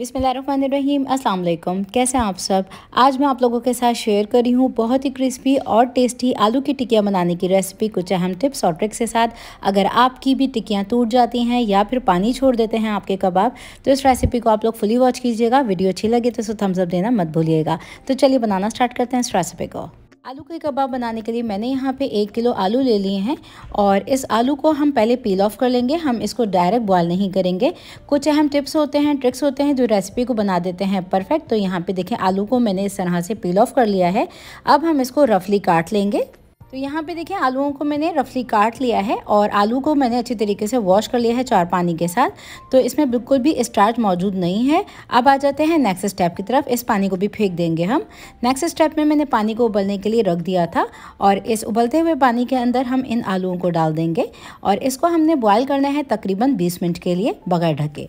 बिसमीम अल्लाम कैसे हैं आप सब आज मैं आप लोगों के साथ शेयर कर रही हूँ बहुत ही क्रिस्पी और टेस्टी आलू की टिकिया बनाने की रेसिपी कुछ अहम टिप्स और ट्रिक्स के साथ अगर आपकी भी टिकियाँ टूट जाती हैं या फिर पानी छोड़ देते हैं आपके कबाब तो इस रेसिपी को आप लोग फुली वॉच कीजिएगा वीडियो अच्छी लगे तो उसको थम्सअप देना मत भूलिएगा तो चलिए बनाना स्टार्ट करते हैं इस रेसिपी को आलू के कबाब बनाने के लिए मैंने यहाँ पे एक किलो आलू ले लिए हैं और इस आलू को हम पहले पील ऑफ कर लेंगे हम इसको डायरेक्ट बॉयल नहीं करेंगे कुछ अहम टिप्स होते हैं ट्रिक्स होते हैं जो रेसिपी को बना देते हैं परफेक्ट तो यहाँ पे देखें आलू को मैंने इस तरह से पील ऑफ कर लिया है अब हम इसको रफली काट लेंगे तो यहाँ पे देखिए आलूओं को मैंने रफली काट लिया है और आलू को मैंने अच्छी तरीके से वॉश कर लिया है चार पानी के साथ तो इसमें बिल्कुल भी स्टार्च मौजूद नहीं है अब आ जाते हैं नेक्स्ट स्टेप की तरफ इस पानी को भी फेंक देंगे हम नेक्स्ट स्टेप में मैंने पानी को उबलने के लिए रख दिया था और इस उबलते हुए पानी के अंदर हम इन आलुओं को डाल देंगे और इसको हमने बॉयल करना है तकरीबन बीस मिनट के लिए बगैर ढके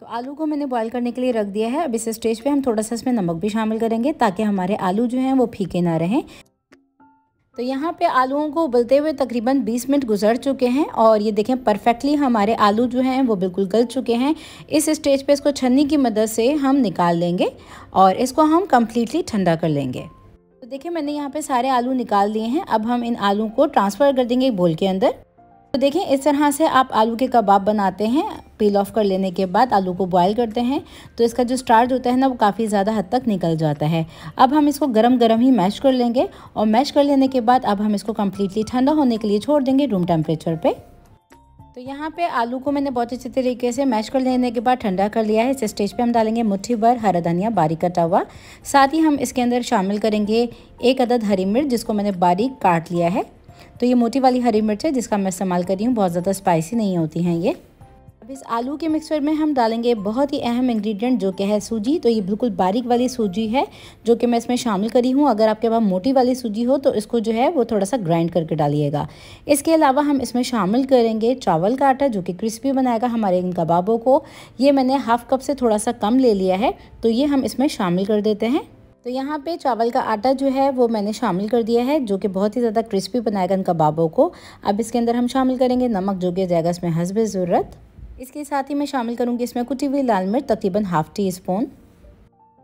तो आलू को मैंने बॉयल करने के लिए रख दिया है अब इस स्टेज पे हम थोड़ा सा इसमें नमक भी शामिल करेंगे ताकि हमारे आलू जो हैं वो फीके ना रहें तो यहाँ पे आलूओं को उबलते हुए तकरीबन 20 मिनट गुजर चुके हैं और ये देखें परफेक्टली हमारे आलू जो हैं वो बिल्कुल गल चुके हैं इस स्टेज पे इसको छन्नी की मदद से हम निकाल लेंगे और इसको हम कम्प्लीटली ठंडा कर लेंगे तो देखिए मैंने यहाँ पे सारे आलू निकाल दिए हैं अब हम इन आलू को ट्रांसफ़र कर देंगे बोल के अंदर तो देखें इस तरह से आप आलू के कबाब बनाते हैं पील ऑफ कर लेने के बाद आलू को बॉयल करते हैं तो इसका जो स्टार्च होता है ना वो काफ़ी ज़्यादा हद तक निकल जाता है अब हम इसको गरम गरम ही मैश कर लेंगे और मैश कर लेने के बाद अब हम इसको कम्प्लीटली ठंडा होने के लिए छोड़ देंगे रूम टेम्परेचर पर तो यहाँ पे आलू को मैंने बहुत अच्छे तरीके से मैश कर लेने के बाद ठंडा कर लिया है इस स्टेज पे हम डालेंगे मुट्ठी भर हरा धनिया बारीक कटा हुआ साथ ही हम इसके अंदर शामिल करेंगे एक अदद हरी मिर्च जिसको मैंने बारीक काट लिया है तो ये मोटी वाली हरी मिर्च है जिसका मैं इस्तेमाल कर रही हूँ बहुत ज़्यादा स्पाइसी नहीं होती हैं ये अब इस आलू के मिक्सचर में हम डालेंगे बहुत ही अहम इंग्रेडिएंट जो कि है सूजी तो ये बिल्कुल बारीक वाली सूजी है जो कि मैं इसमें शामिल करी हूँ अगर आपके पास मोटी वाली सूजी हो तो इसको जो है वो थोड़ा सा ग्राइंड करके डालिएगा इसके अलावा हम इसमें शामिल करेंगे चावल का आटा जो कि क्रिस्पी बनाएगा हमारे इन कबाबों को ये मैंने हाफ़ कप से थोड़ा सा कम ले लिया है तो ये हम इसमें शामिल कर देते हैं तो यहाँ पे चावल का आटा जो है वो मैंने शामिल कर दिया है जो कि बहुत ही ज़्यादा क्रिस्पी बनाएगा इन कबाबों को अब इसके अंदर हम शामिल करेंगे नमक जो कि जाएगा इसमें हंसब ज़रूरत इसके साथ ही मैं शामिल करूँगी इसमें कुटी हुई लाल मिर्च तकरीबन हाफ़ टी स्पून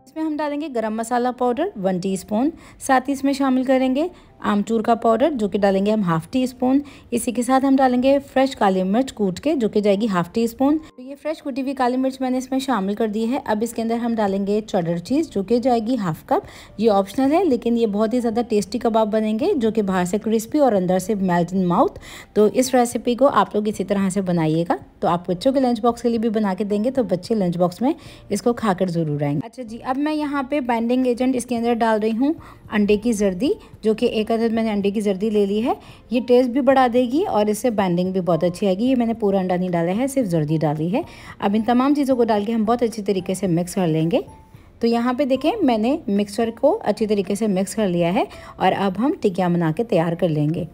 इसमें हम डालेंगे गरम मसाला पाउडर वन टी साथ ही इसमें शामिल करेंगे आमचूर का पाउडर जो कि डालेंगे हम हाफ टी स्पून इसी के साथ हम डालेंगे फ्रेश काली मिर्च कूट के जो कि जाएगी हाफ टी स्पून तो ये फ्रेश कुटी हुई काली मिर्च मैंने इसमें शामिल कर दी है अब इसके अंदर हम डालेंगे चडर चीज़ जो कि जाएगी हाफ कप ये ऑप्शनल है लेकिन ये बहुत ही ज़्यादा टेस्टी कबाब बनेंगे जो कि बाहर से क्रिस्पी और अंदर से मेल्ट इन माउथ तो इस रेसिपी को आप लोग इसी तरह से बनाइएगा तो आप बच्चों के लंच बॉक्स के लिए भी बना के देंगे तो बच्चे लंच बॉक्स में इसको खाकर ज़रूर आएंगे अच्छा जी अब मैं यहाँ पे बाइंडिंग एजेंट इसके अंदर डाल रही हूँ अंडे की जर्दी जो कि एक एक अदद तो मैंने अंडे की जर्दी ले ली है ये टेस्ट भी बढ़ा देगी और इससे बैंडिंग भी बहुत अच्छी आएगी ये मैंने पूरा अंडा नहीं डाला है सिर्फ जर्दी डाली है अब इन तमाम चीज़ों को डाल के हम बहुत अच्छी तरीके से मिक्स कर लेंगे तो यहाँ पे देखें मैंने मिक्सर को अच्छी तरीके से मिक्स कर लिया है और अब हम टिकिया बना के तैयार कर लेंगे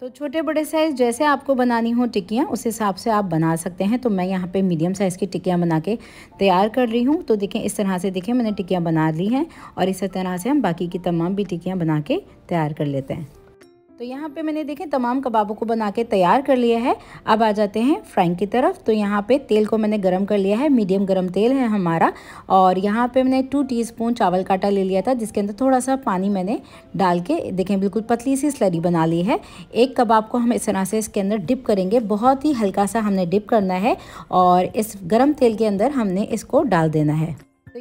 तो छोटे बड़े साइज़ जैसे आपको बनानी हो टिक्कियाँ उस हिसाब से आप बना सकते हैं तो मैं यहाँ पे मीडियम साइज़ की टिक्कियाँ बना के तैयार कर रही हूँ तो देखें इस तरह से देखें मैंने टिक्कियाँ बना ली हैं और इस तरह से हम बाकी की तमाम भी टिक्कियाँ बना के तैयार कर लेते हैं तो यहाँ पे मैंने देखें तमाम कबाबों को बना के तैयार कर लिया है अब आ जाते हैं फ्राइंग की तरफ तो यहाँ पे तेल को मैंने गरम कर लिया है मीडियम गरम तेल है हमारा और यहाँ पे मैंने टू टीस्पून चावल काटा ले लिया था जिसके अंदर थोड़ा सा पानी मैंने डाल के देखें बिल्कुल पतली सी स्लरी बना ली है एक कबाब को हम इस तरह से इसके अंदर डिप करेंगे बहुत ही हल्का सा हमने डिप करना है और इस गर्म तेल के अंदर हमने इसको डाल देना है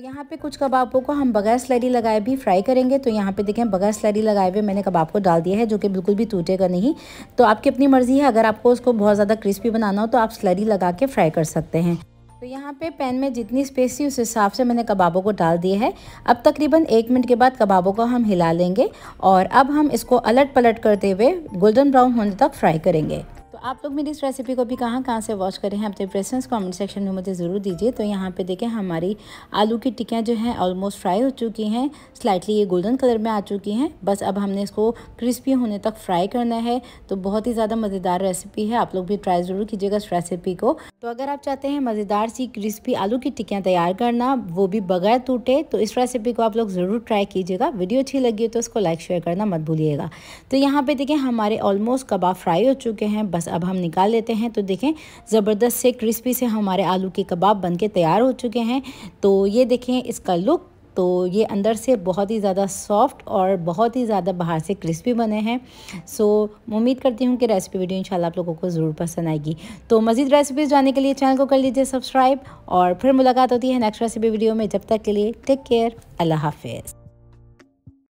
यहाँ पे कुछ कबाबों को हम बगैर स्लरी लगाए भी फ्राई करेंगे तो यहाँ पे देखें बगैर स्लरी लगाए हुए मैंने कबाब को डाल दिया है जो कि बिल्कुल भी टूटेगा नहीं तो आपकी अपनी मर्ज़ी है अगर आपको उसको बहुत ज़्यादा क्रिस्पी बनाना हो तो आप स्लरी लगा के फ्राई कर सकते हैं तो यहाँ पे पैन में जितनी स्पेस थी उस हिसाब से मैंने कबाबों को डाल दिया है अब तकरीबन एक मिनट के बाद कबाबों को हम हिला लेंगे और अब हम इसको अलट पलट करते हुए गोल्डन ब्राउन होने तक फ्राई करेंगे आप लोग मेरी इस रेसिपी को भी कहाँ कहाँ से वॉच करें हैं अपने प्रेफरेंस कमेंट सेक्शन में मुझे ज़रूर दीजिए तो यहाँ पे देखें हमारी आलू की टिक्कियाँ जो हैं ऑलमोस्ट फ्राई हो चुकी हैं स्लाइटली ये गोल्डन कलर में आ चुकी हैं बस अब हमने इसको क्रिस्पी होने तक फ्राई करना है तो बहुत ही ज़्यादा मज़ेदार रेसिपी है आप लोग भी ट्राई ज़रूर कीजिएगा इस रेसिपी को तो अगर आप चाहते हैं मज़ेदार सी क्रिस्पी आलू की टिक्कियाँ तैयार करना वो भी बगैर टूटे तो इस रेसिपी को आप लोग ज़रूर ट्राई कीजिएगा वीडियो अच्छी लगी तो इसको लाइक शेयर करना मत भूलिएगा तो यहाँ पर देखें हमारे ऑलमोस्ट कबाब फ्राई हो चुके हैं बस अब हम निकाल लेते हैं तो देखें ज़बरदस्त से क्रिस्पी से हमारे आलू के कबाब बन के तैयार हो चुके हैं तो ये देखें इसका लुक तो ये अंदर से बहुत ही ज़्यादा सॉफ्ट और बहुत ही ज़्यादा बाहर से क्रिस्पी बने हैं सो so, उम्मीद करती हूँ कि रेसिपी वीडियो इंशाल्लाह आप लोगों को ज़रूर पसंद आएगी तो मज़ीद रेसिपीज़ जानने के लिए चैनल को कर लीजिए सब्सक्राइब और फिर मुलाकात होती है नेक्स्ट रेसिपी वीडियो में जब तक के लिए टेक केयर अल्लाह हाफिज़